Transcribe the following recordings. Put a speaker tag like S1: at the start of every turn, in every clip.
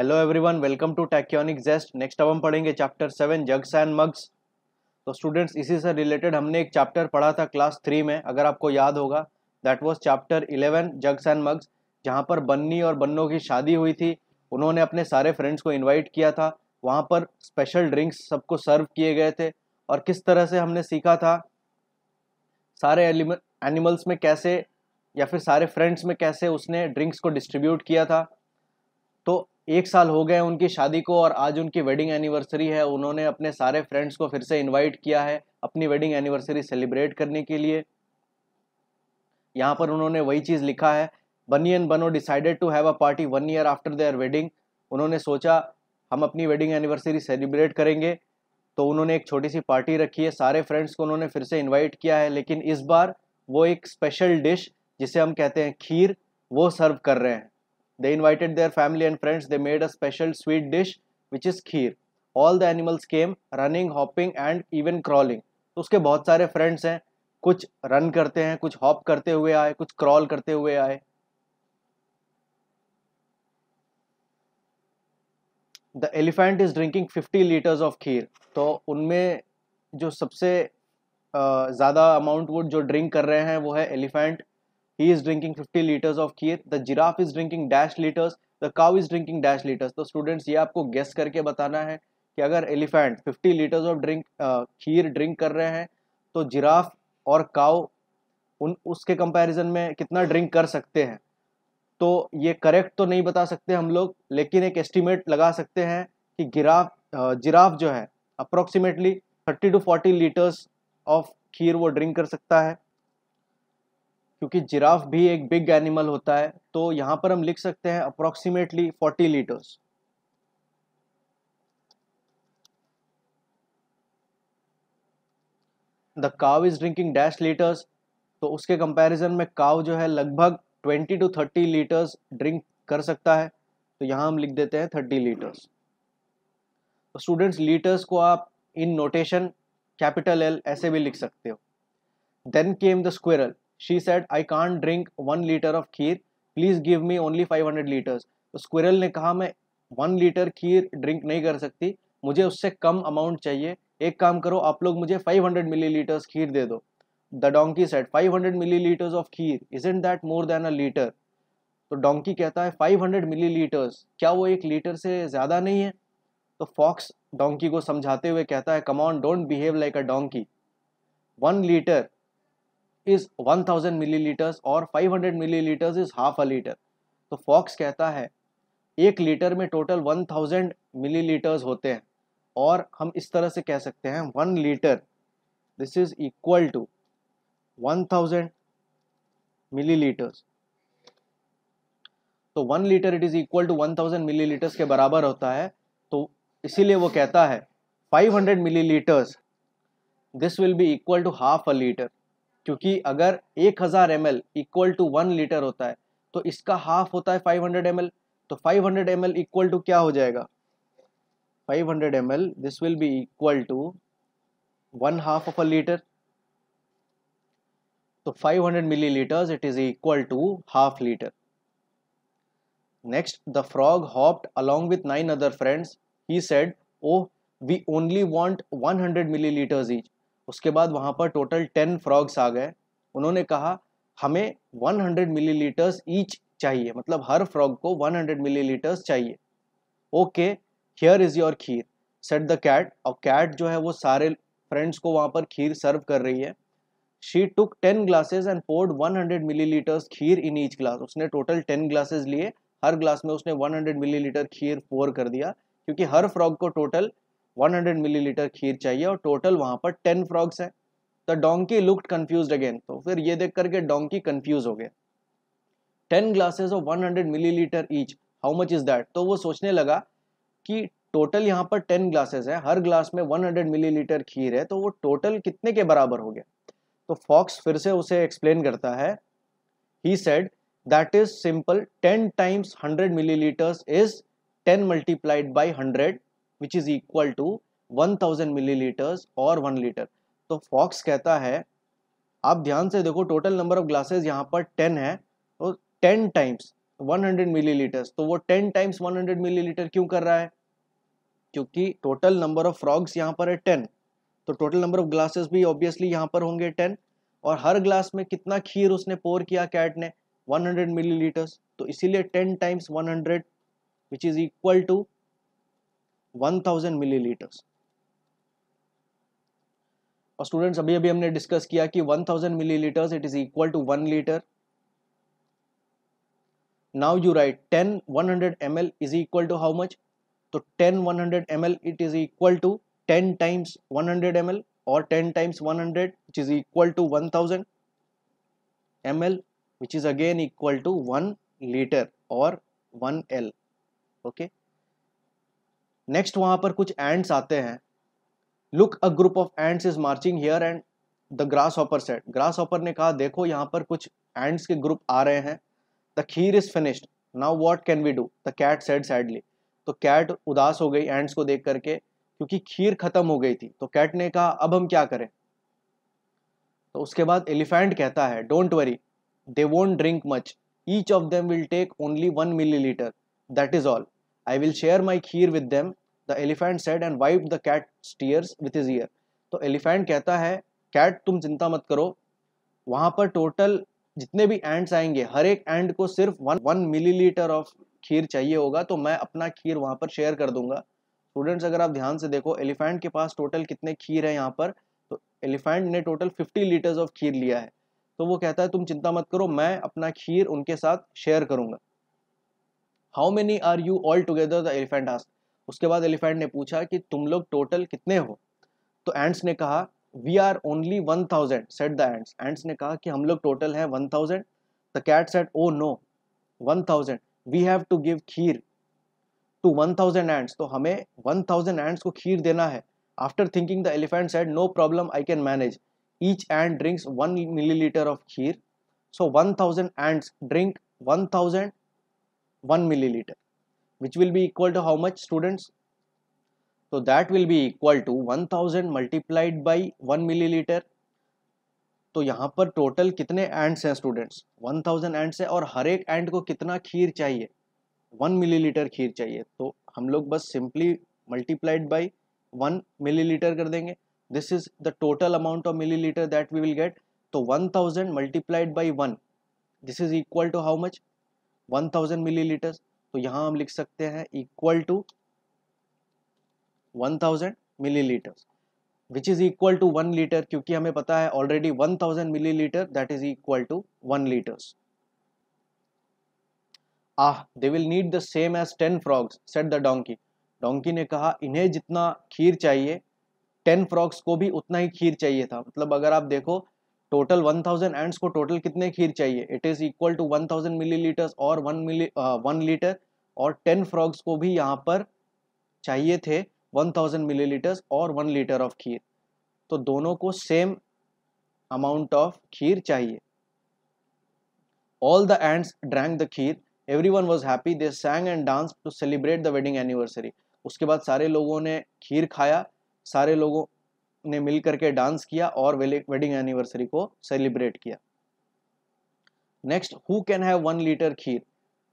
S1: Hello everyone welcome to Tachyonic Zest next अब हम पढ़ेंगे chapter seven jugs and mugs तो स्टूडेंट्स इसी से रिलेटेड हमने एक चैप्टर पढ़ा था क्लास थ्री में अगर आपको याद होगा that was chapter eleven jugs and mugs जहाँ पर बन्नी और बन्नों की शादी हुई थी उन्होंने अपने सारे फ्रेंड्स को इन्वाइट किया था वहाँ पर स्पेशल ड्रिंक्स सबको सर्व किए गए थे और किस तरह से हमने सीखा था सारे एनिमल्स में कैसे या फिर सारे फ्रेंड्स में कैसे उसने ड्रिंक्स को डिस्ट्रीब्यूट किया था तो एक साल हो गए उनकी शादी को और आज उनकी वेडिंग एनिवर्सरी है उन्होंने अपने सारे फ्रेंड्स को फिर से इनवाइट किया है अपनी वेडिंग एनिवर्सरी सेलिब्रेट करने के लिए यहाँ पर उन्होंने वही चीज़ लिखा है Bunny and Bano decided to have a party one year after their wedding उन्होंने सोचा हम अपनी वेडिंग एनिवर्सरी सेलिब्रेट करेंगे तो उन्होंने एक छोटी सी पार्टी रखी है सारे फ्रेंड्स को उन्होंने फिर से इन्वाइट किया है लेकिन इस बार वो एक स्पेशल डिश जिसे हम कहते हैं खीर वो सर्व कर रहे हैं They invited their family and friends. They made a special sweet dish which is kheer. All the animals came running, hopping and even crawling. तो uske bahut sare friends hain kuch run karte hain kuch hop karte hue aaye kuch crawl karte hue aaye the elephant is drinking 50 litres of kheer तो उनमें जो सबसे ज़्यादा amount वो जो drink कर रहे हैं वो है elephant he is drinking 50 liters of kheer the giraffe is drinking dash liters the cow is drinking dash liters so students ye aapko guess karke batana hai ki agar elephant 50 liters of drink kheer drink kar rahe hain to giraffe aur cow उन उसके comparison में कितना drink कर सकते हैं तो ये correct तो नहीं बता सकते हम लोग लेकिन एक एस्टिमेट लगा सकते हैं कि गिराफ जिराफ जो है approximately 30 to 40 litres of kheer वो ड्रिंक कर सकता है क्योंकि जिराफ भी एक बिग एनिमल होता है तो यहां पर हम लिख सकते हैं approximately 40 litres the cow is drinking dash litres तो उसके कंपैरिजन में काव जो है लगभग 20 टू 30 लीटर्स ड्रिंक कर सकता है तो यहां हम लिख देते हैं 30 लीटर्स तो स्टूडेंट्स लीटर्स को आप इन नोटेशन कैपिटल एल ऐसे भी लिख सकते हो then came the squirrel she said I can't drink one litre of kheer please give me only five hundred litres तो स्क्विरल ने कहा मैं वन लीटर खीर ड्रिंक नहीं कर सकती मुझे उससे कम अमाउंट चाहिए एक काम करो आप लोग मुझे 500 मिलीलीटर्स खीर दे दो the donkey said 500 millilitres of kheer isn't that more than a litre तो डोंकी कहता है 500 मिलीलीटर्स क्या वो एक लीटर से ज़्यादा नहीं है तो फॉक्स डोंकी को समझाते हुए कहता है come on don't behave like a donkey one litre is 1000 millilitres और 500 मिलीलीटर्स इज हाफ अ लीटर तो फॉक्स कहता है एक लीटर में टोटल 1000 मिलीलीटर्स होते हैं और हम इस तरह से कह सकते हैं one litre this is equal to 1000 millilitres तो one litre it is equal to one thousand millilitres के बराबर होता है तो इसीलिए वो कहता है five hundred millilitres this will be equal to half a litre क्योंकि अगर 1000 हज़ार M equal to one litre होता है तो इसका हाफ होता है 500 हंड्रेड तो 500 हंड्रेड एम इक्वल टू क्या हो जाएगा 500 hundred M this will be equal to one half of a litre तो 500 hundred millilitres it is equal to half litre next the frog hopped along with nine other friends he said oh we only want one hundred millilitres each उसके बाद वहाँ पर total ten frogs आ गए उन्होंने कहा हमें 100 hundred मिली litres each चाहिए मतलब हर फ्रॉग को 100 हंड्रेड मिली लीटर्स चाहिए okay here is your kheer said the cat और कैट जो है वो सारे फ्रेंड्स को वहाँ पर खीर सर्व कर रही है she took ten glasses and poured 100 hundred millilitres kheer in each glass उसने टोटल टेन ग्लासेस लिए हर ग्लास में उसने 100 लीटर खीर पोर कर दिया क्योंकि हर फ्रॉग को टोटल 100 मिलीलीटर खीर चाहिए और टोटल वहां पर 10 फ्रॉग्स हैं the donkey looked confuse again तो फिर ये देख करके डोंकी कंफ्यूज हो गया 10 glasses of 100 millilitre each how much is that तो वो सोचने लगा कि टोटल यहाँ पर 10 ग्लासेस है हर ग्लास में 100 मिलीलीटर खीर है तो वो टोटल कितने के बराबर हो गया तो फॉक्स फिर से उसे एक्सप्लेन करता है he said that is simple 10 times 100 millilitres is 10 multiplied by 100 which is equal to 1000 millilitres और 1 लीटर तो फॉक्स कहता है आप ध्यान से देखो टोटल नंबर ऑफ ग्लासेस यहाँ पर 10 है और 10 टाइम्स 100 मिलीलीटर्स तो वो 10 टाइम्स 100 मिलीलीटर क्यों कर रहा है क्योंकि टोटल नंबर ऑफ फ्रॉग्स यहाँ पर है 10 तो टोटल नंबर ऑफ ग्लासेस भी ऑब्वियसली यहाँ पर होंगे 10 और हर ग्लास में कितना खीर उसने पोर किया कैट ने 100 मिलीलीटर्स तो इसीलिए 10 times 100 which is equal to 1000 millilitres और स्टूडेंट्स अभी अभी हमने डिस्कस किया कि 1000 millilitres it is equal to one litre now you write 10 100 ml is equal to how much तो 10 100 ml it is equal to 10 times 100 ml और 10 times 100 which is equal to 1000 L which is again equal to 1 litre और 1 L okay next वहां पर कुछ ants आते हैं look a group of ants is marching here and the grasshopper said grasshopper ने कहा देखो यहाँ पर कुछ एंड्स के ग्रुप आ रहे हैं the kheer is finished now what can we do the cat said sadly तो कैट उदास हो गई एंड्स को देख करके क्योंकि खीर खत्म हो गई थी तो कैट ने कहा अब हम क्या करें तो उसके बाद एलिफेंट कहता है don't worry they won't drink much each of them will take only one millilitre that is all I will share my kheer with them the elephant said and wipe the cat tears with his ear तो elephant कहता है cat तुम चिंता मत करो वहाँ पर total जितने भी एंड्स आएंगे हर एक एंड को सिर्फ one one millilitre of kheer चाहिए होगा तो मैं अपना खीर वहाँ पर शेयर कर दूंगा स्टूडेंट्स अगर आप ध्यान से देखो एलिफेंट के पास टोटल कितने खीर है यहाँ पर तो एलिफेंट ने टोटल 50 लीटर्स ऑफ खीर लिया है तो वो कहता है तुम चिंता मत करो मैं अपना खीर उनके साथ शेयर करूंगा how many are you all together the elephant asked उसके बाद एलिफेंट ने पूछा कि तुम लोग टोटल कितने हो तो एंड्स ने कहा we are only one thousand said the ants ants ने कहा कि हम लोग टोटल हैं one thousand the cat said oh no one thousand we have to give kheer to one thousand ants तो हमें वन थाउजेंड एंड्स को खीर देना है after thinking the elephant said no problem I can manage each ant drinks one millilitre of kheer so one thousand ants drink one thousand 1 milliliter which will be equal to how much students so that will be equal to 1000 multiplied by 1 milliliter तो यहाँ पर total कितने ends हैं students 1000 ends है और हर एक ant को कितना खीर चाहिए 1 मिलीलीटर खीर चाहिए तो हम लोग बस सिंपली मल्टीप्लाइड बाई 1 मिलीलीटर कर देंगे this is the total amount of millilitre that we will get तो 1000 multiplied by one this is equal to how much 1000 millilitre तो यहां हम लिख सकते हैं equal to 1000 millilitre which is equal to one litre क्योंकि हमें पता है already 1000 millilitre that is equal to one litre ah they will need the same as ten frogs said the donkey donkey ने कहा इन्हें जितना खीर चाहिए टेन फ्रॉग्स को भी उतना ही खीर चाहिए था मतलब अगर आप देखो टोटल 1000 एंड्स को टोटल कितने खीर चाहिए it is equal to 1000 millilitres और 1 मिली वन लीटर और 10 फ्रॉग्स को भी यहाँ पर चाहिए थे 1000 मिलीलीटर्स और 1 लीटर ऑफ खीर तो दोनों को सेम अमाउंट ऑफ खीर चाहिए all the ants drank the kheer every one was happy they sang and dance to celebrate the wedding anniversary उसके बाद सारे लोगों ने खीर खाया सारे लोगों ने मिल करके डांस किया और वेडिंग एनिवर्सरी को सेलिब्रेट किया next who can have one litre kheer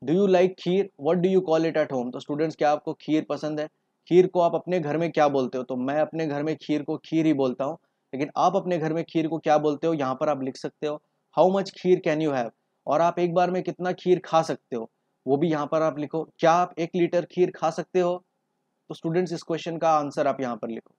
S1: do you like kheer what do you call it at home तो स्टूडेंट्स क्या आपको खीर पसंद है खीर को आप अपने घर में क्या बोलते हो तो मैं अपने घर में खीर को खीर ही बोलता हूँ लेकिन आप अपने घर में खीर को क्या बोलते हो यहाँ पर आप लिख सकते हो how much kheer can you have और आप एक बार में कितना खीर खा सकते हो वो भी यहाँ पर आप लिखो क्या आप एक लीटर खीर खा सकते हो तो स्टूडेंट्स इस क्वेश्चन का आंसर आप यहाँ पर लिखो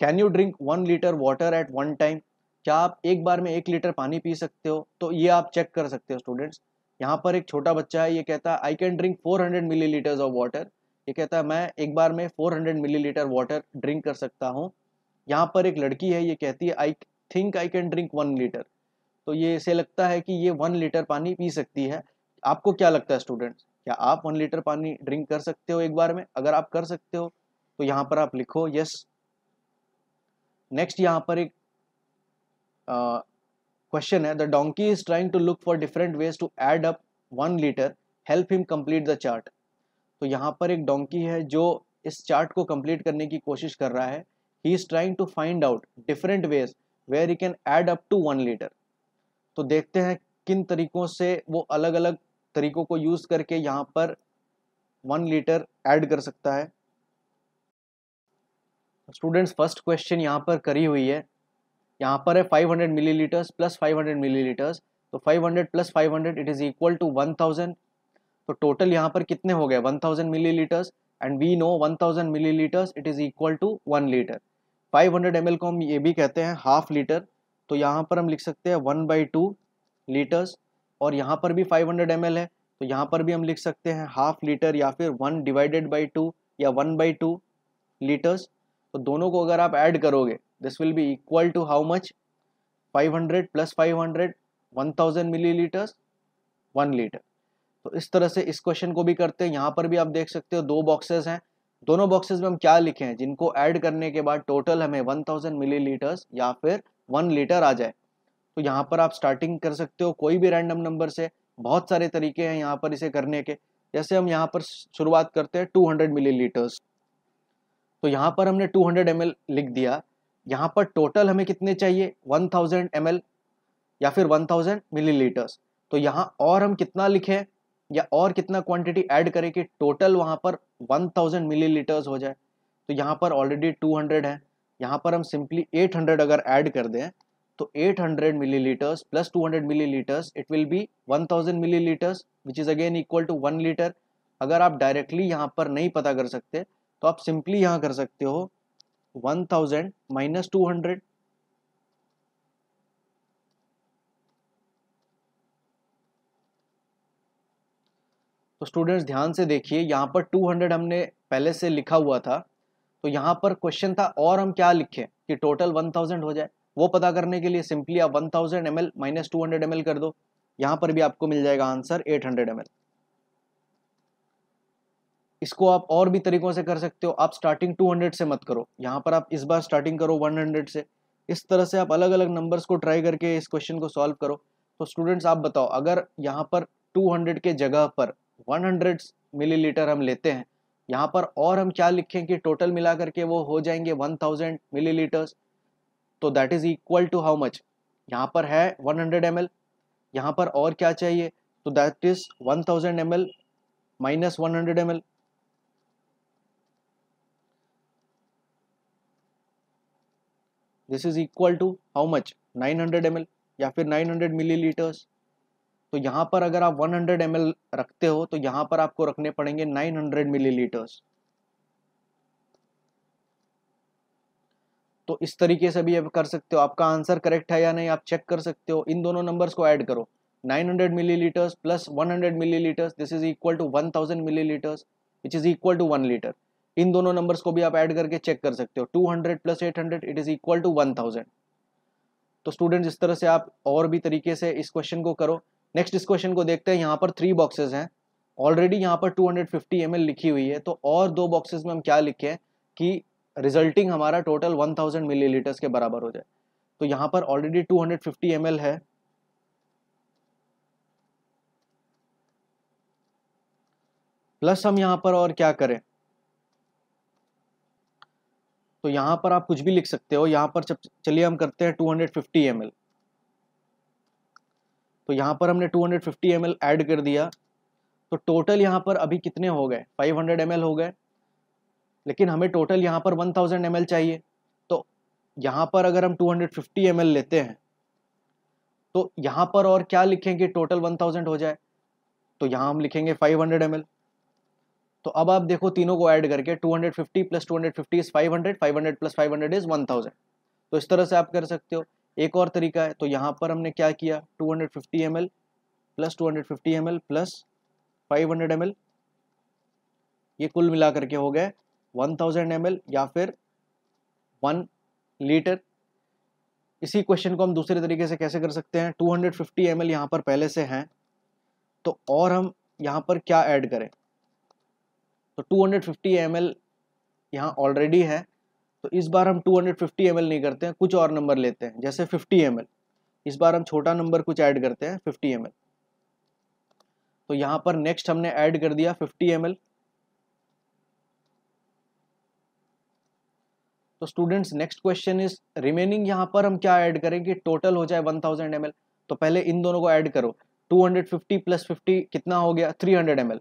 S1: can you drink one litre water at one time क्या आप एक बार में एक लीटर पानी पी सकते हो तो ये आप चेक कर सकते हो स्टूडेंट्स यहाँ पर एक छोटा बच्चा है ये कहता है I can drink 400 litres of water ये कहता है मैं एक बार में 400 लीटर वाटर ड्रिंक कर सकता हूँ यहाँ पर एक लड़की है ये कहती है I think I can drink one litre तो ये इसे लगता है कि ये वन लीटर पानी पी सकती है आपको क्या लगता है स्टूडेंट्स क्या आप वन लीटर पानी ड्रिंक कर सकते हो एक बार में अगर आप कर सकते हो तो यहाँ पर आप लिखो यस नेक्स्ट यहाँ पर एक क्वेश्चन uh, है the donkey is trying to look for different ways to add up one litre help him complete the chart तो यहाँ पर एक डोंकी है जो इस चार्ट को कंप्लीट करने की कोशिश कर रहा है he is trying to find out different ways where you can add up to one litre तो देखते हैं किन तरीकों से वो अलग अलग तरीकों को यूज़ करके यहाँ पर वन लीटर ऐड कर सकता है स्टूडेंट्स फर्स्ट क्वेश्चन यहाँ पर करी हुई है यहाँ पर है 500 मिलीलीटर्स प्लस 500 मिलीलीटर्स तो 500 plus 500 it is equal to 1000 तो टोटल यहाँ पर कितने हो गए 1000 millilitres and we know 1000 millilitres it is equal to one litre 500 L को हम ये भी कहते हैं हाफ लीटर तो यहाँ पर हम लिख सकते हैं वन बाई टू लीटर्स और यहाँ पर भी एम एल है तो यहाँ पर भी हम लिख सकते हैं हाफ लीटर या फिर वन डिवाइडेड बाई टू या वन बाई टू लीटर्स तो दोनों को अगर आप ऐड करोगे this will be equal to how much 500 plus 500 1000 millilitres one litre तो इस तरह से इस क्वेश्चन को भी करते हैं यहाँ पर भी आप देख सकते हो दो बॉक्सेस हैं दोनों बॉक्सेस में हम क्या लिखे हैं जिनको ऐड करने के बाद टोटल हमें 1000 मिलीलीटर्स या फिर वन लीटर आ जाए तो यहाँ पर आप स्टार्टिंग कर सकते हो कोई भी रैंडम नंबर से बहुत सारे तरीके हैं यहाँ पर इसे करने के जैसे हम यहाँ पर शुरुआत करते हैं 200 मिलीलीटर्स तो यहाँ पर हमने 200 हंड्रेड लिख दिया यहाँ पर टोटल हमें कितने चाहिए 1000 थाउजेंड या फिर 1000 थाउजेंड मिलीलीटर्स तो यहाँ और हम कितना लिखें या और कितना क्वांटिटी ऐड करें कि टोटल वहाँ पर 1000 थाउजेंड मिलीलीटर्स हो जाए तो यहाँ पर ऑलरेडी 200 है यहाँ पर हम सिंपली 800 अगर ऐड कर दें तो 800 hundred millilitres plus two hundred millilitres it will be one thousand litres which is again equal to one litre अगर आप डायरेक्टली यहाँ पर नहीं पता कर सकते तो आप सिंपली यहां कर सकते हो one thousand minus two hundred तो स्टूडेंट्स ध्यान से देखिए यहां पर 200 हमने पहले से लिखा हुआ था तो यहां पर क्वेश्चन था और हम क्या लिखे कि टोटल 1000 हो जाए वो पता करने के लिए सिंपली आप 1000 thousand M L minus two कर दो यहां पर भी आपको मिल जाएगा आंसर 800 हंड्रेड इसको आप और भी तरीकों से कर सकते हो आप स्टार्टिंग 200 से मत करो यहाँ पर आप इस बार स्टार्टिंग करो 100 से इस तरह से आप अलग अलग नंबर्स को ट्राई करके इस क्वेश्चन को सॉल्व करो तो स्टूडेंट्स आप बताओ अगर यहाँ पर 200 के जगह पर 100 मिलीलीटर हम लेते हैं यहाँ पर और हम क्या लिखें कि टोटल मिला करके वो हो जाएंगे वन थाउजेंड तो that is equal to how much यहाँ पर है वन हंड्रेड एम एल यहाँ पर और क्या चाहिए तो that is one thousand M L minus one hundred M L this is equal to how much 900 hundred या फिर 900 मिलीलीटर्स तो यहाँ पर अगर आप 100 हंड्रेड रखते हो तो यहाँ पर आपको रखने पड़ेंगे 900 मिलीलीटर्स तो इस तरीके से भी आप कर सकते हो आपका आंसर करेक्ट है या नहीं आप चेक कर सकते हो इन दोनों नंबर्स को ऐड करो 900 hundred millilitres plus 100 millilitres this is equal to 1000 millilitres which is equal to one litre इन दोनों नंबर्स को भी आप ऐड करके चेक कर सकते हो 200 plus 800 it is equal to 1000 तो स्टूडेंट्स इस तरह से आप और भी तरीके से इस क्वेश्चन को करो नेक्स्ट इस क्वेश्चन को देखते हैं यहाँ पर थ्री बॉक्सेज हैं ऑलरेडी यहाँ पर 250 हंड्रेड लिखी हुई है तो और दो बॉक्सेज में हम क्या लिखे कि रिजल्टिंग हमारा टोटल वन थाउजेंड के बराबर हो जाए तो यहाँ पर ऑलरेडी टू हंड्रेड है प्लस हम यहाँ पर और क्या करें तो यहाँ पर आप कुछ भी लिख सकते हो यहाँ पर चलिए हम करते हैं 250 हंड्रेड तो यहाँ पर हमने 250 हंड्रेड ऐड कर दिया तो टोटल यहाँ पर अभी कितने हो गए 500 हंड्रेड हो गए लेकिन हमें टोटल यहाँ पर 1000 थाउजेंड चाहिए तो यहाँ पर अगर हम 250 हंड्रेड लेते हैं तो यहाँ पर और क्या लिखेंगे टोटल 1000 हो जाए तो यहाँ हम लिखेंगे 500 हंड्रेड तो अब आप देखो तीनों को ऐड करके 250 hundred fifty plus two is 500, 500 hundred five hundred plus five hundred is one तो इस तरह से आप कर सकते हो एक और तरीका है तो यहाँ पर हमने क्या किया two hundred fifty M L plus two hundred fifty M L plus five hundred M L ये कुल मिला करके हो गए वन थाउजेंड एम एल या फिर वन लीटर इसी क्वेश्चन को हम दूसरे तरीके से कैसे कर सकते हैं two hundred fifty M L पर पहले से हैं तो और हम यहाँ पर क्या ऐड करें तो 250 हंड्रेड फिफ्टी यहाँ ऑलरेडी है तो इस बार हम 250 हंड्रेड नहीं करते हैं कुछ और नंबर लेते हैं जैसे 50 एम इस बार हम छोटा नंबर कुछ ऐड करते हैं 50 एम तो यहाँ पर नेक्स्ट हमने ऐड कर दिया 50 एम तो students next question is remaining यहाँ पर हम क्या ऐड करें कि टोटल हो जाए 1000 थाउजेंड तो पहले इन दोनों को ऐड करो 250 प्लस 50 कितना हो गया 300 हंड्रेड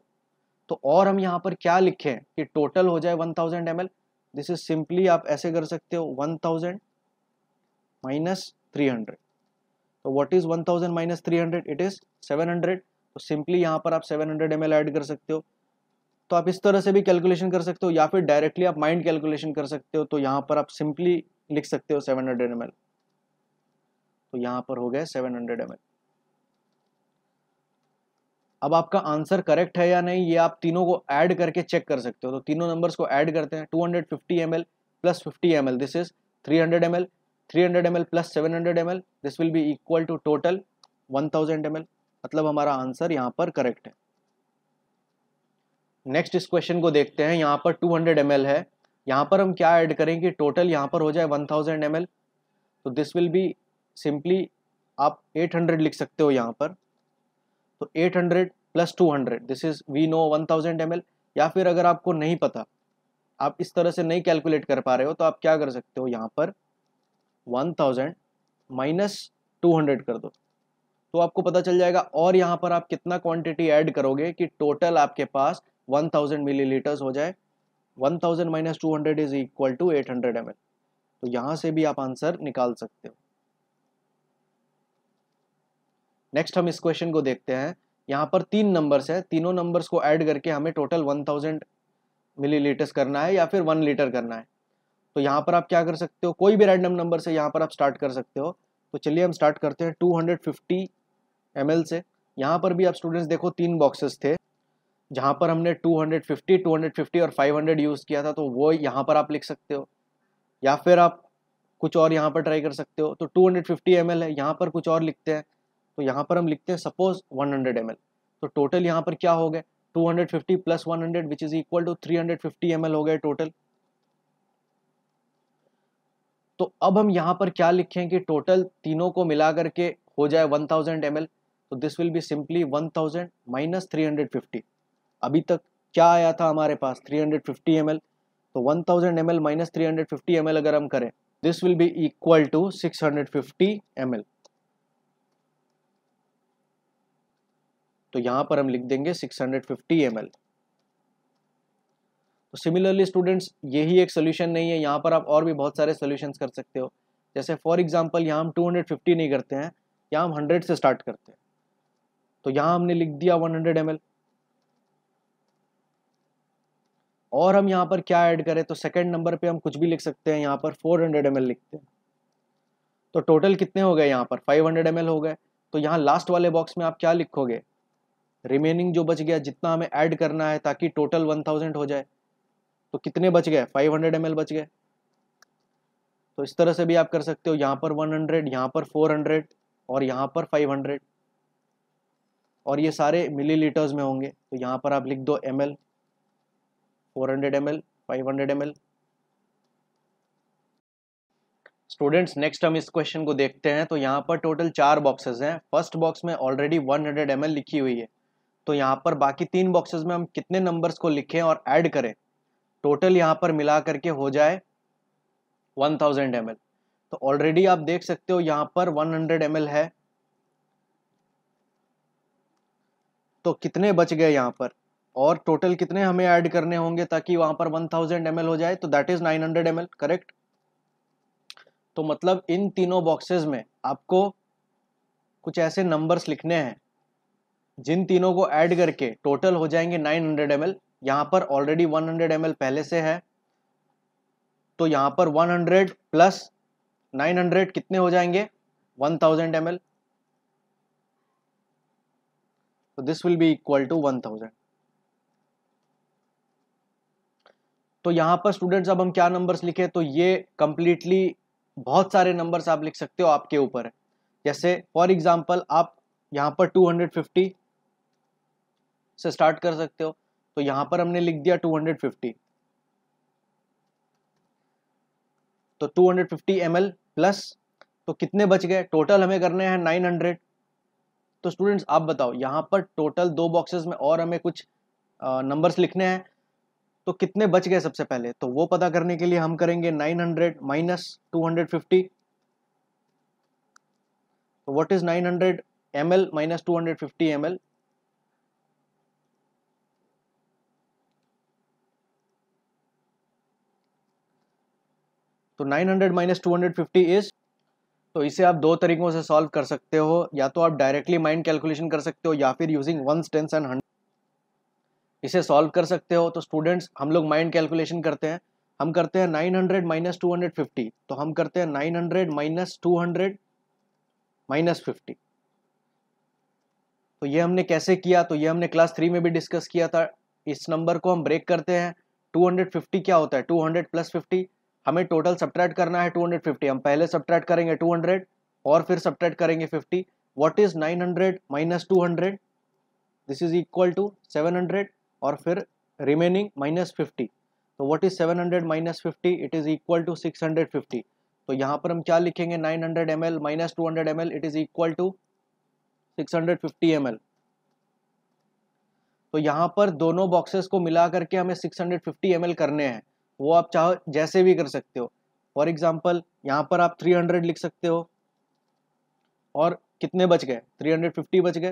S1: तो और हम यहाँ पर क्या लिखें कि टोटल हो जाए one thousand M L this is simply आप ऐसे कर सकते हो one thousand minus three hundred तो what is one thousand minus three hundred it is seven hundred तो सिंपली यहाँ पर आप seven hundred M L add कर सकते हो तो आप इस तरह से भी कैलकुलेशन कर सकते हो या फिर डायरेक्टली आप माइंड कैलकुलेशन कर सकते हो तो यहाँ पर आप सिंपली लिख सकते हो सेवन हंड्रेड एम एल तो यहाँ पर हो गया सेवन हंड्रेड एम एल अब आपका आंसर करेक्ट है या नहीं ये आप तीनों को ऐड करके चेक कर सकते हो तो तीनों नंबर को ऐड करते हैं two hundred fifty M L plus fifty M L this is three hundred M L three hundred M L plus seven hundred M L this will be equal to total one thousand M L मतलब हमारा answer यहाँ पर correct है next इस question को देखते हैं यहाँ पर टू हंड्रेड एम एल है यहाँ पर हम क्या ऐड करेंगे टोटल यहाँ पर हो जाए वन थाउजेंड एम एल तो दिस विल बी सिंपली आप एट हंड्रेड लिख सकते हो यहाँ पर तो 800 plus two this is we know 1000 thousand या फिर अगर आपको नहीं पता आप इस तरह से नहीं कैलकुलेट कर पा रहे हो तो आप क्या कर सकते हो यहाँ पर 1000 माइनस टू कर दो तो आपको पता चल जाएगा और यहाँ पर आप कितना क्वांटिटी ऐड करोगे कि टोटल आपके पास 1000 मिली हो जाए 1000 minus two is equal to eight hundred तो यहाँ से भी आप आंसर निकाल सकते हो नेक्स्ट हम इस क्वेश्चन को देखते हैं यहाँ पर तीन नंबर्स हैं तीनों नंबर्स को ऐड करके हमें टोटल वन थाउजेंड मिलीलीटर्स करना है या फिर वन लीटर करना है तो यहाँ पर आप क्या कर सकते हो कोई भी रैंडम नंबर से यहाँ पर आप स्टार्ट कर सकते हो तो चलिए हम स्टार्ट करते हैं 250 ml से यहाँ पर भी आप स्टूडेंट्स देखो तीन बॉक्सेस थे जहाँ पर हमने 250, 250 और 500 यूज़ किया था तो वो यहाँ पर आप लिख सकते हो या फिर आप कुछ और यहाँ पर ट्राई कर सकते हो तो टू हंड्रेड है यहाँ पर कुछ और लिखते हैं तो यहाँ पर हम लिखते हैं सपोज 100 हंड्रेड तो टोटल यहाँ पर क्या हो गए 250 plus one hundred which is equal to three hundred हो गए टोटल तो अब हम यहाँ पर क्या लिखें कि टोटल तीनों को मिला करके हो जाए 1000 थाउजेंड तो this will be simply 1000 thousand minus three अभी तक क्या आया था हमारे पास 350 हंड्रेड तो 1000 thousand M L minus three अगर हम करें this will be equal to 650 hundred तो यहां पर हम लिख देंगे 650 हंड्रेड तो सिमिलरली स्टूडेंट्स यही एक सोल्यूशन नहीं है यहाँ पर आप और भी बहुत सारे सोल्यूशन कर सकते हो जैसे फॉर एग्जाम्पल यहाँ हम 250 नहीं करते हैं यहाँ हम 100 से स्टार्ट करते हैं तो यहां हमने लिख दिया 100 हंड्रेड और हम यहाँ पर क्या ऐड करें तो सेकेंड नंबर पे हम कुछ भी लिख सकते हैं यहाँ पर 400 हंड्रेड लिखते हैं तो टोटल कितने हो गए यहाँ पर 500 हंड्रेड हो गए तो यहाँ लास्ट वाले बॉक्स में आप क्या लिखोगे रिमेनिंग जो बच गया जितना हमें ऐड करना है ताकि टोटल वन थाउजेंड हो जाए तो कितने बच गए फाइव हंड्रेड एम बच गए तो इस तरह से भी आप कर सकते हो यहाँ पर वन हंड्रेड यहाँ पर फोर हंड्रेड और यहाँ पर फाइव हंड्रेड और ये सारे मिलीलीटर्स में होंगे तो यहाँ पर आप लिख दो M L four hundred M L five hundred M L students next हम इस क्वेश्चन को देखते हैं तो यहाँ पर टोटल चार बॉक्सेस हैं फर्स्ट बॉक्स में ऑलरेडी 100 हंड्रेड लिखी हुई है तो यहाँ पर बाकी तीन बॉक्सेस में हम कितने नंबर्स को लिखें और ऐड करें टोटल यहाँ पर मिला करके हो जाए 1000 थाउजेंड तो ऑलरेडी आप देख सकते हो यहाँ पर 100 हंड्रेड है तो कितने बच गए यहाँ पर और टोटल कितने हमें ऐड करने होंगे ताकि वहां पर 1000 थाउजेंड हो जाए तो दैट इज़ 900 हंड्रेड करेक्ट तो मतलब इन तीनों बॉक्सेस में आपको कुछ ऐसे नंबर्स लिखने हैं जिन तीनों को ऐड करके टोटल हो जाएंगे 900 हंड्रेड एम यहाँ पर ऑलरेडी 100 हंड्रेड पहले से है तो यहाँ पर 100 प्लस 900 कितने हो जाएंगे 1000 थाउजेंड एम तो this will be equal to 1000 तो यहाँ पर स्टूडेंट्स अब हम क्या नंबर्स लिखे तो ये कंप्लीटली बहुत सारे नंबर्स आप लिख सकते हो आपके ऊपर है जैसे फॉर एग्जांपल आप यहाँ पर 250 से स्टार्ट कर सकते हो तो यहाँ पर हमने लिख दिया 250 तो 250 फिफ्टी प्लस तो कितने बच गए टोटल हमें करने हैं 900 तो स्टूडेंट्स आप बताओ यहाँ पर टोटल दो बॉक्सेस में और हमें कुछ नंबर्स लिखने हैं तो कितने बच गए सबसे पहले तो वो पता करने के लिए हम करेंगे 900 हंड्रेड माइनस टू हंड्रेड तो what is nine hundred M L minus two hundred fifty M L तो 900 हंड्रेड माइनस टू इज तो इसे आप दो तरीकों से सॉल्व कर सकते हो या तो आप डायरेक्टली माइंड कैलकुलेशन कर सकते हो या फिर using one tens and hundred इसे सॉल्व कर सकते हो तो स्टूडेंट्स हम लोग माइंड कैलकुलेशन करते हैं हम करते हैं 900 हंड्रेड माइनस टू तो हम करते हैं 900 hundred minus two hundred minus fifty तो ये हमने कैसे किया तो ये हमने क्लास थ्री में भी डिस्कस किया था इस नंबर को हम ब्रेक करते हैं 250 क्या होता है 200 प्लस फिफ्टी हमें टोटल सब्ट्रैक्ट करना है 250 हम पहले सब्ट्रैक्ट करेंगे 200 और फिर सब्ट्रैक्ट करेंगे 50 what is 900 minus two this is equal to 700 और फिर रिमेनिंग माइनस फिफ्टी तो what is 700 hundred minus fifty it is equal to 650 तो यहाँ पर हम क्या लिखेंगे 900 hundred M L minus two hundred M L it is equal to six hundred fifty M L तो यहाँ पर दोनों बॉक्सेस को मिला करके हमें सिक्स हंड्रेड करने हैं वो आप चाहो जैसे भी कर सकते हो फॉर एग्जाम्पल यहाँ पर आप 300 लिख सकते हो और कितने बच गए 350 बच गए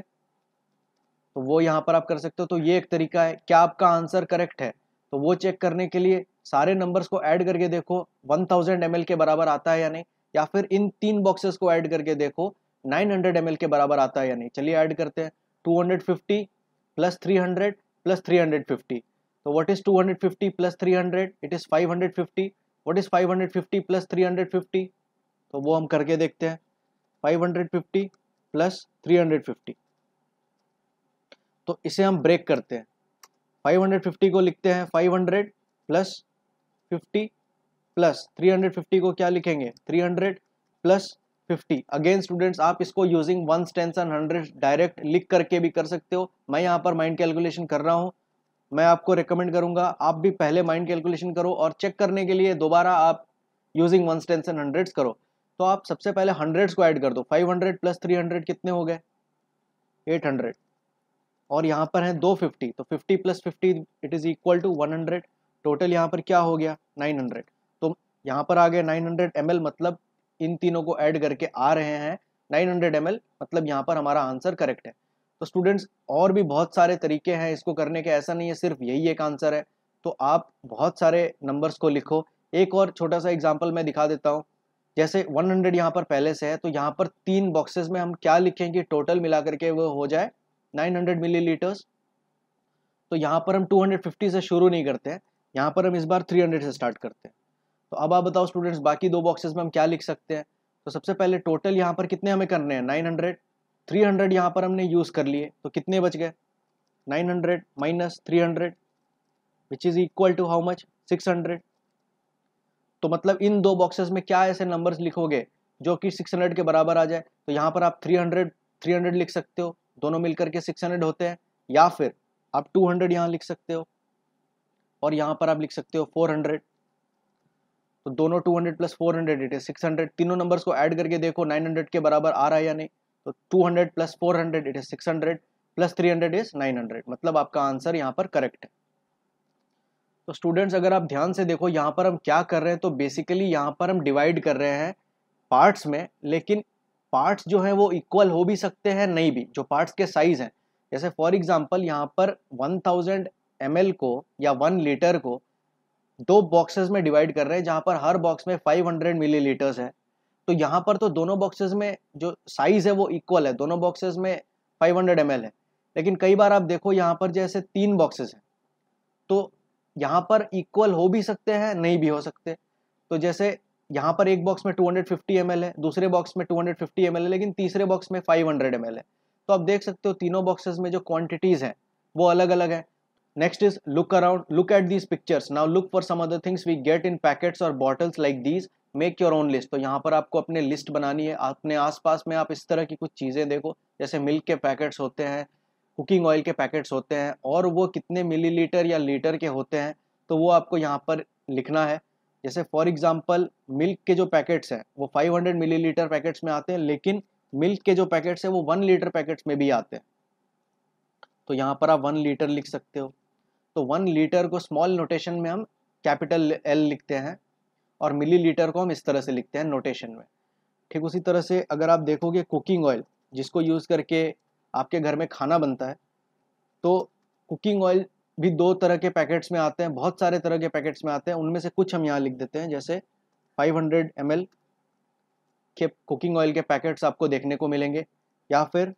S1: तो वो यहाँ पर आप कर सकते हो तो ये एक तरीका है क्या आपका आंसर करेक्ट है तो वो चेक करने के लिए सारे नंबर्स को ऐड करके देखो 1000 थाउजेंड के बराबर आता है या नहीं या फिर इन तीन बॉक्सेस को ऐड करके देखो 900 हंड्रेड के बराबर आता है या नहीं चलिए ऐड करते हैं 250 plus hundred plus fifty So तो what is 250 plus 300? It is 550. What is 550 plus 350? तो वो हम करके देखते हैं 550 प्लस 350 तो इसे हम ब्रेक करते हैं 550 को लिखते हैं 500 प्लस 50 प्लस 350 को क्या लिखेंगे 300 प्लस 50 अगेन स्टूडेंट्स आप इसको using one tens and hundred direct लिख करके भी कर सकते हो मैं यहाँ पर माइंड कैलकुलेशन कर रहा हूँ मैं आपको रिकमेंड करूंगा आप भी पहले माइंड कैलकुलेशन करो और चेक करने के लिए दोबारा आप using ones tens and hundreds करो तो आप सबसे पहले हंड्रेड्स को ऐड कर दो 500 प्लस 300 कितने हो गए 800 और यहाँ पर है 250 तो 50 plus fifty it is equal to 100 total यहाँ पर क्या हो गया 900 तो यहाँ पर आ गए 900 एल मतलब इन तीनों को ऐड करके आ रहे हैं एम एल मतलब यहाँ पर हमारा आंसर करेक्ट है तो स्टूडेंट्स और भी बहुत सारे तरीके हैं इसको करने के ऐसा नहीं है सिर्फ यही एक आंसर है तो आप बहुत सारे नंबर्स को लिखो एक और छोटा सा एग्जाम्पल मैं दिखा देता हूँ जैसे 100 हंड्रेड यहाँ पर पहले से है तो यहाँ पर तीन बॉक्सेस में हम क्या लिखें कि टोटल मिला करके वो हो जाए 900 हंड्रेड मिलीलीटर्स तो यहाँ पर हम 250 से शुरू नहीं करते हैं यहाँ पर हम इस बार 300 से स्टार्ट करते हैं तो अब आप बताओ स्टूडेंट्स बाकी दो बॉक्सेस में हम क्या लिख सकते हैं तो सबसे पहले टोटल यहाँ पर कितने हमें करने हैं नाइन हंड्रेड थ्री हंड्रेड यहाँ पर हमने यूज़ कर लिए तो कितने बच गए nine hundred minus three hundred which is equal to how much six hundred तो मतलब इन दो बॉक्सेस में क्या ऐसे नंबर्स लिखोगे जो कि सिक्स हंड्रेड के बराबर आ जाए तो यहाँ पर आप थ्री हंड्रेड थ्री हंड्रेड लिख सकते हो दोनों मिलकर के सिक्स हंड्रेड होते हैं या फिर आप टू हंड्रेड यहाँ लिख सकते हो और यहाँ पर आप लिख सकते हो फोर हंड्रेड तो दोनों two hundred plus four hundred it is six hundred तीनों नंबर्स को ऐड करके देखो नाइन हंड्रेड के बराबर आ रहा है या नहीं तो 200 plus 400 it is 600 plus 300 is 900 मतलब आपका आंसर यहाँ पर करेक्ट है तो स्टूडेंट्स अगर आप ध्यान से देखो यहाँ पर हम क्या कर रहे हैं तो बेसिकली यहाँ पर हम डिवाइड कर रहे हैं पार्ट्स में लेकिन पार्ट्स जो हैं वो इक्वल हो भी सकते हैं नहीं भी जो पार्ट्स के साइज़ हैं जैसे फॉर एग्जाम्पल यहाँ पर वन थाउजेंड को या वन लीटर को दो बॉक्सेस में डिवाइड कर रहे हैं जहाँ पर हर बॉक्स में 500 मिलीलीटर्स है तो यहाँ पर तो दोनों बॉक्सेस में जो साइज है वो इक्वल है दोनों बॉक्सेस में 500 हंड्रेड है लेकिन कई बार आप देखो यहाँ पर जैसे तीन बॉक्सेस हैं तो यहाँ पर इक्वल हो भी सकते हैं नहीं भी हो सकते तो जैसे यहाँ पर एक बॉक्स में 250 हंड्रेड है दूसरे बॉक्स में 250 हंड्रेड है लेकिन तीसरे बॉक्स में 500 हंड्रेड है तो आप देख सकते हो तीनों बॉक्सेस में जो क्वांटिटीज़ हैं वो अलग अलग हैं Next is look around, look at these pictures. Now look for some other things we get in packets or bottles like these. Make your own list तो यहाँ पर आपको अपने लिस्ट बनानी है अपने आस पास में आप इस तरह की कुछ चीज़ें देखो जैसे मिल्क के पैकेट्स होते हैं कुकिंग ऑयल के पैकेट्स होते हैं और वो कितने लीटर या लीटर के होते हैं तो वो आपको यहाँ पर लिखना है जैसे फॉर एग्जाम्पल मिल्क के जो पैकेट्स हैं वो 500 लीटर पैकेट्स में आते हैं लेकिन मिल्क के जो पैकेट्स हैं वो वन लीटर पैकेट्स में भी आते हैं तो यहाँ पर आप वन लीटर लिख सकते हो तो वन लीटर को स्मॉल नोटेशन में हम कैपिटल एल लिखते हैं और मिलीलीटर को हम इस तरह से लिखते हैं नोटेशन में ठीक उसी तरह से अगर आप देखोगे कुकिंग ऑयल जिसको यूज़ करके आपके घर में खाना बनता है तो कुकिंग ऑयल भी दो तरह के पैकेट्स में आते हैं बहुत सारे तरह के पैकेट्स में आते हैं उनमें से कुछ हम यहाँ लिख देते हैं जैसे 500 हंड्रेड के कुकिंग ऑयल के पैकेट्स आपको देखने को मिलेंगे या फिर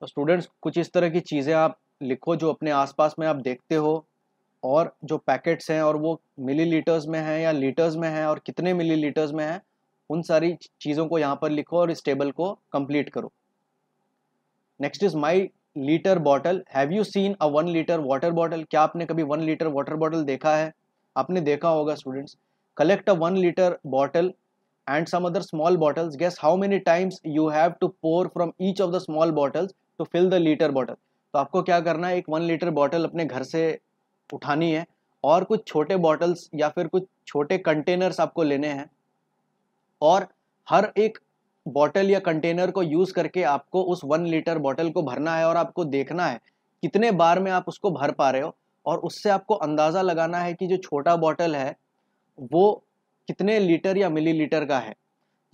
S1: तो स्टूडेंट्स कुछ इस तरह की चीज़ें आप लिखो जो अपने आसपास में आप देखते हो और जो पैकेट्स हैं और वो मिलीलीटर्स में हैं या लीटर्स में हैं और कितने मिलीलीटर्स में हैं उन सारी चीज़ों को यहाँ पर लिखो और इस टेबल को कंप्लीट करो next is my litre bottle have you seen a one litre water bottle क्या आपने कभी वन लीटर वाटर बॉटल देखा है आपने देखा होगा students collect a one litre bottle and some other small bottles guess how many times you have to pour from each of the small bottles to fill the litre bottle तो आपको क्या करना है एक वन लीटर बॉटल अपने घर से उठानी है और कुछ छोटे बॉटल्स या फिर कुछ छोटे कंटेनर्स आपको लेने हैं और हर एक बॉटल या कंटेनर को यूज़ करके आपको उस वन लीटर बॉटल को भरना है और आपको देखना है कितने बार में आप उसको भर पा रहे हो और उससे आपको अंदाज़ा लगाना है कि जो छोटा बॉटल है वो कितने लीटर या मिलीलीटर का है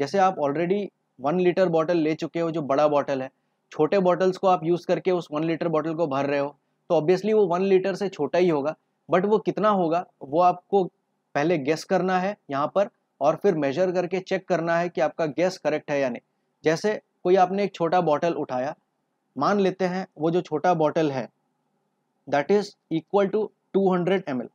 S1: जैसे आप ऑलरेडी वन लीटर बॉटल ले चुके हो जो बड़ा बॉटल है छोटे बॉटल्स को आप यूज़ करके उस वन लीटर बॉटल को भर रहे हो तो ऑब्वियसली वो वन लीटर से छोटा ही होगा बट वो कितना होगा वो आपको पहले गेस करना है यहाँ पर और फिर मेजर करके चेक करना है कि आपका गैस करेक्ट है या नहीं जैसे कोई आपने एक छोटा बॉटल उठाया मान लेते हैं वो जो छोटा बॉटल है that is equal to 200 hundred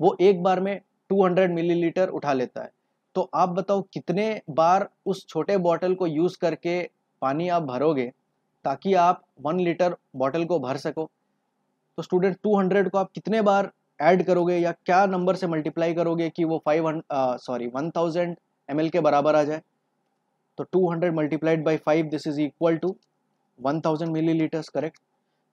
S1: वो एक बार में 200 मिलीलीटर उठा लेता है तो आप बताओ कितने बार उस छोटे बॉटल को यूज़ करके पानी आप भरोगे ताकि आप वन लीटर बॉटल को भर सको तो स्टूडेंट 200 को आप कितने बार ऐड करोगे या क्या नंबर से मल्टीप्लाई करोगे कि वो five sorry one thousand M के बराबर आ जाए तो 200 hundred multiplied by five this is equal to 1000 thousand millilitres correct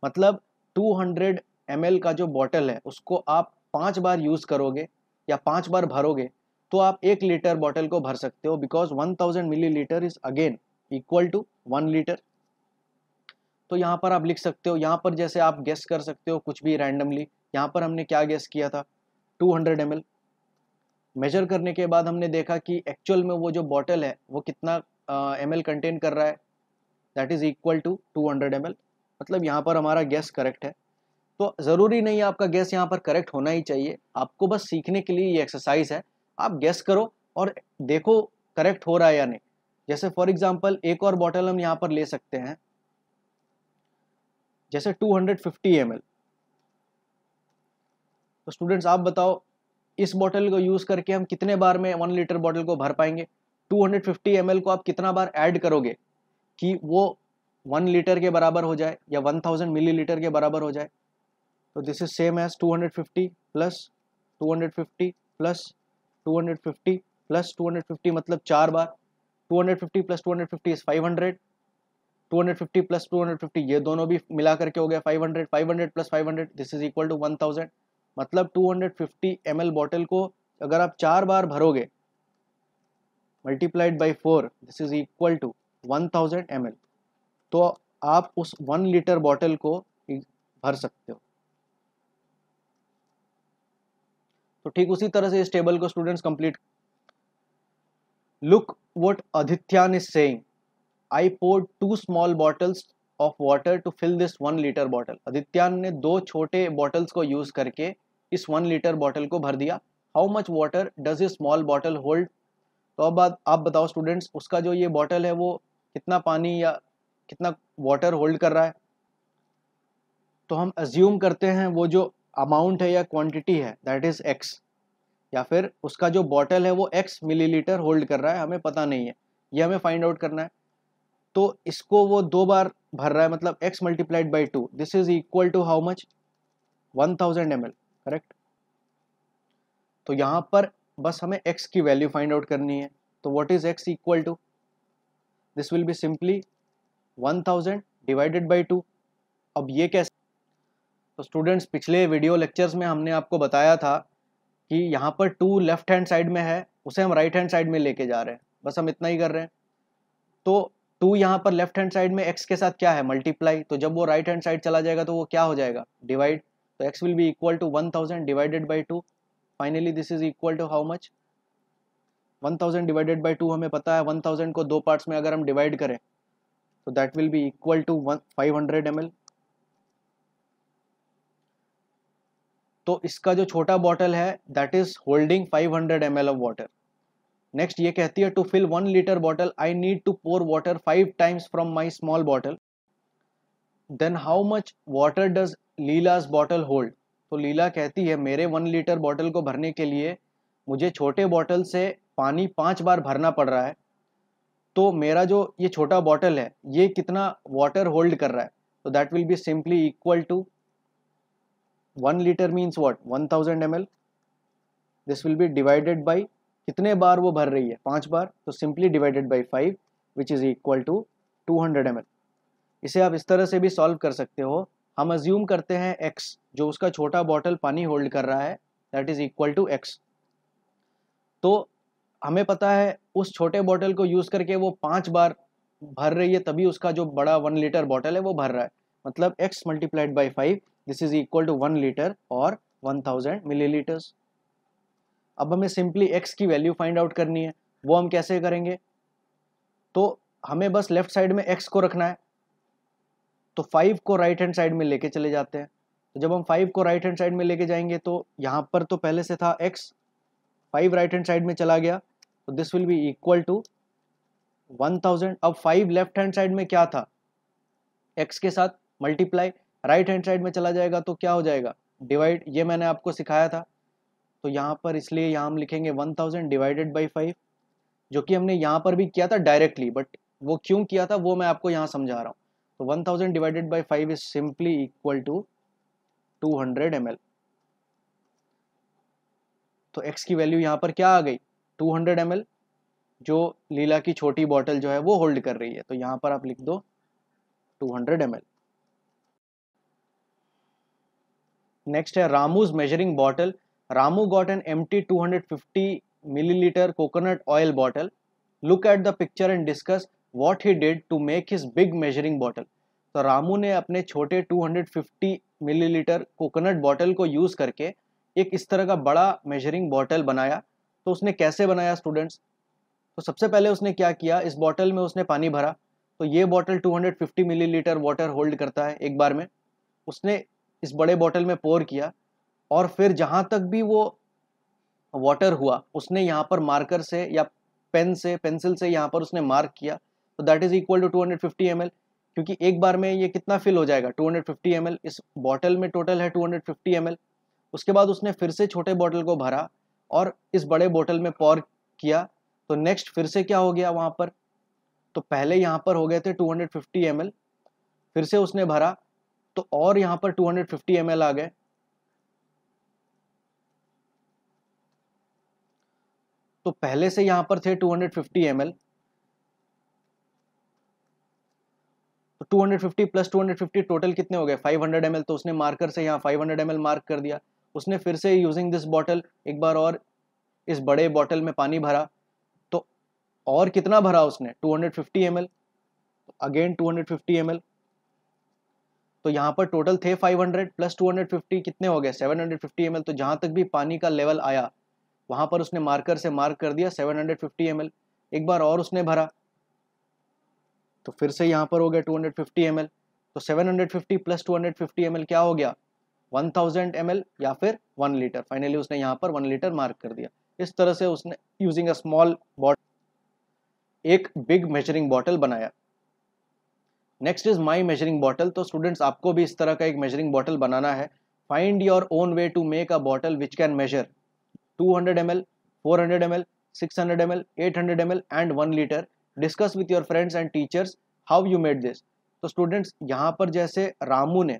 S1: मतलब 200 हंड्रेड एम का जो बॉटल है उसको आप पाँच बार यूज़ करोगे या पाँच बार भरोगे तो आप एक लीटर बॉटल को भर सकते हो because 1000 thousand millilitre is again equal to one litre तो यहाँ पर आप लिख सकते हो यहाँ पर जैसे आप गेस कर सकते हो कुछ भी रैंडमली यहाँ पर हमने क्या गेस किया था 200 हंड्रेड मेजर करने के बाद हमने देखा कि एक्चुअल में वो जो बॉटल है वो कितना एम uh, कंटेन कर रहा है that is equal to 200 hundred मतलब यहाँ पर हमारा गैस करेक्ट है तो ज़रूरी नहीं है आपका गैस यहाँ पर करेक्ट होना ही चाहिए आपको बस सीखने के लिए ये एक्सरसाइज है आप गैस करो और देखो करेक्ट हो रहा है या नहीं जैसे फॉर एग्जाम्पल एक और बॉटल हम यहाँ पर ले सकते हैं जैसे 250 हंड्रेड तो स्टूडेंट्स आप बताओ इस बॉटल को यूज़ करके हम कितने बार में वन लीटर बॉटल को भर पाएंगे 250 ml को आप कितना बार ऐड करोगे कि वो वन लीटर के बराबर हो जाए या 1000 मिलीलीटर के बराबर हो जाए तो this is same as 250 plus 250 plus 250 plus 250 मतलब चार बार 250 प्लस 250 इज 250 प्लस 250 ये दोनों भी मिला करके हो गया 500 500 plus 500 this is equal to 1000 मतलब 250 ml बॉटल को अगर आप चार बार भरोगे multiplied by four this is equal to 1000 ml तो आप उस वन लीटर बॉटल को भर सकते हो तो ठीक उसी तरह से इस टेबल को students complete look what Adityan is saying I poured two small bottles of water to fill this one litre bottle Adityan ने दो छोटे बॉटल्स को यूज करके इस वन लीटर बॉटल को भर दिया how much water does a small bottle hold तो अब आप बताओ स्टूडेंट्स उसका जो ये बॉटल है वो कितना पानी या कितना वाटर होल्ड कर रहा है तो हम अज्यूम करते हैं वो जो अमाउंट है या क्वांटिटी है दैट इज़ एक्स या फिर उसका जो बॉटल है वो एक्स मिलीलीटर होल्ड कर रहा है हमें पता नहीं है ये हमें फाइंड आउट करना है तो इसको वो दो बार भर रहा है मतलब x multiplied by two this is equal to how much one thousand M correct तो यहां पर बस हमें x की वैल्यू फाइंड आउट करनी है तो what is x equal to this will be simply 1000 divided by two अब ये कैसे तो स्टूडेंट्स पिछले वीडियो लेक्चर्स में हमने आपको बताया था कि यहाँ पर टू लेफ्ट हैंड साइड में है उसे हम राइट हैंड साइड में लेके जा रहे हैं बस हम इतना ही कर रहे हैं तो टू यहाँ पर लेफ्ट हैंड साइड में एक्स के साथ क्या है मल्टीप्लाई तो जब वो राइट हैंड साइड चला जाएगा तो वो क्या हो जाएगा डिवाइड तो X will be equal to one thousand divided by two finally this is equal to how much one thousand divided by two हमें पता है वन थाउजेंड को दो पार्ट्स में अगर हम डिवाइड करें तो that will be equal to one five hundred M L तो इसका जो छोटा बॉटल है that is holding five hundred M L of water next ये कहती है to fill one litre bottle I need to pour water five times from my small bottle then how much water does Leela's bottle hold तो लीला कहती है मेरे one litre bottle को भरने के लिए मुझे छोटे बॉटल से पानी पाँच बार भरना पड़ रहा है तो मेरा जो ये छोटा बॉटल है ये कितना वाटर होल्ड कर रहा है तो that will be simply equal to one litre means what one thousand M L this will be divided by कितने बार वो भर रही है पांच बार तो simply divided by five which is equal to two hundred M इसे आप इस तरह से भी सॉल्व कर सकते हो हम अज्यूम करते हैं एक्स जो उसका छोटा बॉटल पानी होल्ड कर रहा है that is equal to X तो हमें पता है उस छोटे बॉटल को यूज़ करके वो पांच बार भर रही है तभी उसका जो बड़ा वन लीटर बॉटल है वो भर रहा है मतलब X multiplied by five this is equal to one litre और वन थाउजेंड मिली अब हमें सिंपली एक्स की वैल्यू फाइंड आउट करनी है वो हम कैसे करेंगे तो हमें बस लेफ्ट साइड में एक्स को रखना है तो फाइव को राइट हैंड साइड में लेके चले जाते हैं तो जब हम फाइव को राइट हैंड साइड में लेके जाएंगे तो यहाँ पर तो पहले से था X five right hand side में चला गया तो this will be equal to one thousand अब फाइव लेफ्ट हैंड साइड में क्या था एक्स के साथ मल्टीप्लाई राइट हैंड साइड में चला जाएगा तो क्या हो जाएगा डिवाइड ये मैंने आपको सिखाया था तो यहाँ पर इसलिए यहाँ हम लिखेंगे one thousand divided by five जो कि हमने यहाँ पर भी किया था डायरेक्टली बट वो क्यों किया था वो मैं आपको यहाँ समझा रहा हूँ तो one thousand divided by five is simply equal to two hundred M L तो x की वैल्यू यहाँ पर क्या आ गई 200 हंड्रेड जो लीला की छोटी बॉटल जो है वो होल्ड कर रही है तो यहाँ पर आप लिख दो टू हंड्रेड नेक्स्ट है Ramu's measuring bottle Ramu got an empty 250 milliliter coconut oil bottle. Look at the picture and discuss what he did to make his big measuring bottle. तो रामू ने अपने छोटे 250 मिलीलीटर कोकोनट बॉटल को use करके एक इस तरह का बड़ा मेजरिंग बॉटल बनाया तो उसने कैसे बनाया स्टूडेंट्स तो सबसे पहले उसने क्या किया इस बॉटल में उसने पानी भरा तो ये बॉटल 250 मिलीलीटर वाटर होल्ड करता है एक बार में उसने इस बड़े बॉटल में पोर किया और फिर जहाँ तक भी वो वाटर हुआ उसने यहाँ पर मार्कर से या पेन से पेंसिल से यहाँ पर उसने मार्क किया तो that is equal to two hundred fifty M L क्योंकि एक बार में ये कितना फिल हो जाएगा 250 ml इस बॉटल में टोटल है 250 ml उसके बाद उसने फिर से छोटे बॉटल को भरा और इस बड़े बॉटल में पॉर किया तो नेक्स्ट फिर से क्या हो गया वहाँ पर तो पहले यहाँ पर हो गए थे 250 ml फिर से उसने भरा तो और यहाँ पर 250 ml आ गए तो पहले से यहां पर थे 250 हंड्रेड तो 250 प्लस 250 टोटल कितने हो गए 500 हंड्रेड तो उसने मार्कर से यहां 500 हंड्रेड मार्क कर दिया उसने फिर से यूजिंग दिस बॉटल एक बार और इस बड़े बॉटल में पानी भरा तो और कितना भरा उसने 250 हंड्रेड अगेन 250 हंड्रेड तो यहां पर टोटल थे 500 प्लस 250 कितने हो गए 750 हंड्रेड तो जहां तक भी पानी का लेवल आया वहां पर उसने मार्कर से मार्क कर दिया 750 हंड्रेड एक बार और उसने भरा तो फिर से यहां पर हो गया 250 हंड्रेड तो 750 हंड्रेड प्लस 250 हंड्रेड क्या हो गया 1000 थाउजेंड या फिर 1 लीटर फाइनली उसने यहां पर 1 लीटर मार्क कर दिया इस तरह से उसने यूजिंग अ स्मॉल बॉटल एक बिग मेजरिंग बॉटल बनाया next is my measuring bottle तो स्टूडेंट्स आपको भी इस तरह का एक मेजरिंग बॉटल बनाना है find your own way to make a bottle which can measure 200 ml 400 ml 600 ml 800 ml and 1 liter discuss with your friends and teachers how you made this तो स्टूडेंट्स यहाँ पर जैसे रामू ने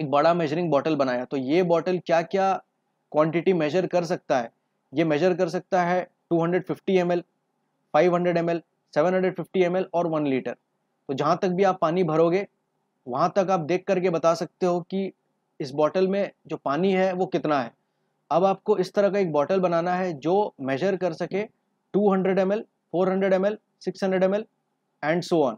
S1: एक बड़ा मेजरिंग बॉटल बनाया तो ये बॉटल क्या क्या क्वांटिटी मेजर कर सकता है ये मेजर कर सकता है 250 ml, 500 ml, 750 ml और 1 लीटर तो जहाँ तक भी आप पानी भरोगे वहाँ तक आप देख करके बता सकते हो कि इस बॉटल में जो पानी है वो कितना है अब आपको इस तरह का एक बॉटल बनाना है जो मेजर कर सके 200 hundred M L four hundred M L six hundred M L and so on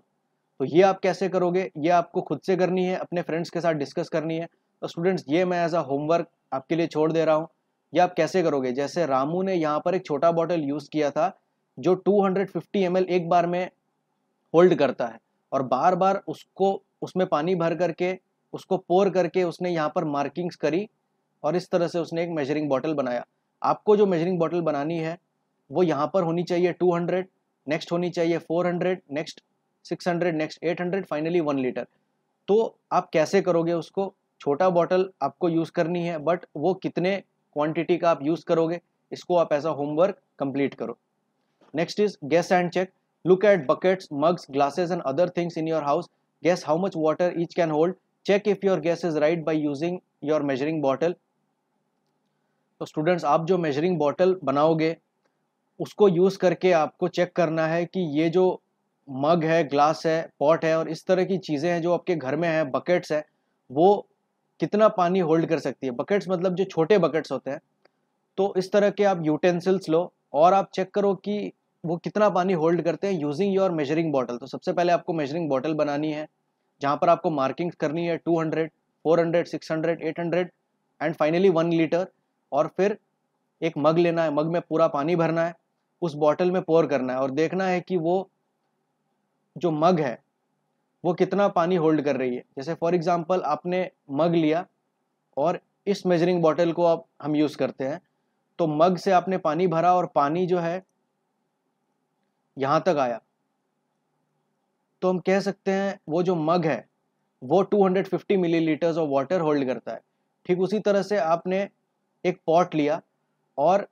S1: तो ये आप कैसे करोगे ये आपको खुद से करनी है अपने फ्रेंड्स के साथ डिस्कस करनी है तो स्टूडेंट्स ये मैं एज अ होमवर्क आपके लिए छोड़ दे रहा हूँ ये आप कैसे करोगे जैसे रामू ने यहाँ पर एक छोटा बॉटल यूज़ किया था जो 250 हंड्रेड एक बार में होल्ड करता है और बार बार उसको उसमें पानी भर करके उसको पोर करके उसने यहाँ पर मार्किंग्स करी और इस तरह से उसने एक मेजरिंग बॉटल बनाया आपको जो मेजरिंग बॉटल बनानी है वो यहाँ पर होनी चाहिए 200 नेक्स्ट होनी चाहिए 400 next 600 next 800 finally one litre तो आप कैसे करोगे उसको छोटा बॉटल आपको यूज़ करनी है बट वो कितने क्वांटिटी का आप यूज़ करोगे इसको आप ऐसा होमवर्क कंप्लीट करो next is guess and check look at buckets mugs glasses and other things in your house guess how much water each can hold check if your guess is right by using your measuring bottle तो students आप जो measuring bottle बनाओगे उसको use करके आपको check करना है कि ये जो मग है ग्लास है पॉट है और इस तरह की चीज़ें हैं जो आपके घर में हैं बकेट्स हैं वो कितना पानी होल्ड कर सकती है बकेट्स मतलब जो छोटे बकेट्स होते हैं तो इस तरह के आप यूटेंसिल्स लो और आप चेक करो कि वो कितना पानी होल्ड करते हैं यूजिंग योर मेजरिंग बॉटल तो सबसे पहले आपको मेजरिंग बॉटल बनानी है जहाँ पर आपको मार्किंग करनी है 200, 400, 600, 800 एंड फाइनली वन लीटर और फिर एक मग लेना है मग में पूरा पानी भरना है उस बॉटल में पोर करना है और देखना है कि वो जो मग है वो कितना पानी होल्ड कर रही है जैसे फॉर एग्जांपल आपने मग लिया और इस मेजरिंग बॉटल को आप हम यूज़ करते हैं तो मग से आपने पानी भरा और पानी जो है यहाँ तक आया तो हम कह सकते हैं वो जो मग है वो 250 मिलीलीटर्स ऑफ वाटर होल्ड करता है ठीक उसी तरह से आपने एक पॉट लिया और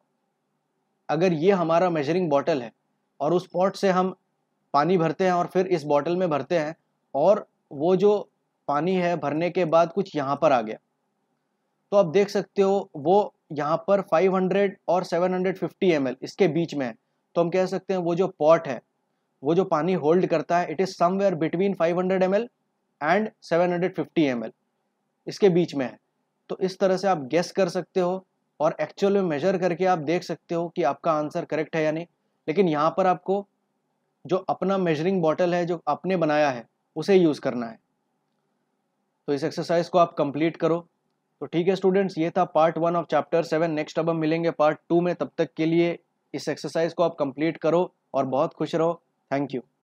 S1: अगर ये हमारा मेजरिंग बॉटल है और उस पॉट से हम पानी भरते हैं और फिर इस बॉटल में भरते हैं और वो जो पानी है भरने के बाद कुछ यहाँ पर आ गया तो आप देख सकते हो वो यहाँ पर 500 और 750 ml इसके बीच में है तो हम कह सकते हैं वो जो पॉट है वो जो पानी होल्ड करता है it is somewhere between 500 ml and 750 ml इसके बीच में है तो इस तरह से आप गेस कर सकते हो और एक्चुअल में मेजर करके आप देख सकते हो कि आपका आंसर करेक्ट है या नहीं लेकिन यहाँ पर आपको जो अपना मेजरिंग बॉटल है जो आपने बनाया है उसे यूज़ करना है तो इस एक्सरसाइज को आप कंप्लीट करो तो ठीक है स्टूडेंट्स ये था part one of chapter seven next अब हम मिलेंगे पार्ट टू में तब तक के लिए इस एक्सरसाइज को आप कंप्लीट करो और बहुत खुश रहो थैंक यू